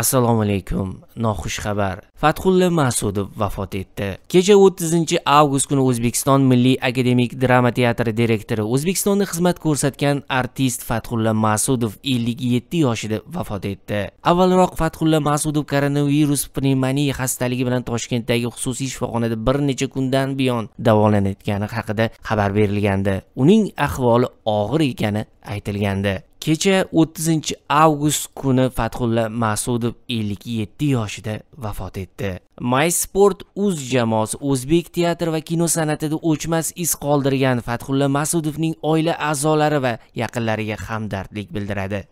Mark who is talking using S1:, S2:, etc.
S1: assalomu alaykum noxush xabar fathulla masudov vafot etdi kecha 30 avgust kuni o'zbekiston milliy akademik drama teatri direktori o'zbekistonda xizmat ko'rsatgan artist fathulla masudov 57 yoshida vafot etdi avvalroq fathulla masudov koronavirus pnevmoniya xastaligi bilan toshkentdagi xususiy shifoxonada bir necha kundan buyon davolanayotgani haqida xabar berilgandi uning ahvoli og'ir ekani aytilgandi kecha 30 avgust kuni fathulla masudov 57 yoshida vafot etdi my sport uz jamoasi o'zbek teatr va kino san'atida o'chmas iz qoldirgan fathulla masudovning oila a'zolari va yaqinlariga hamdardlik bildiradi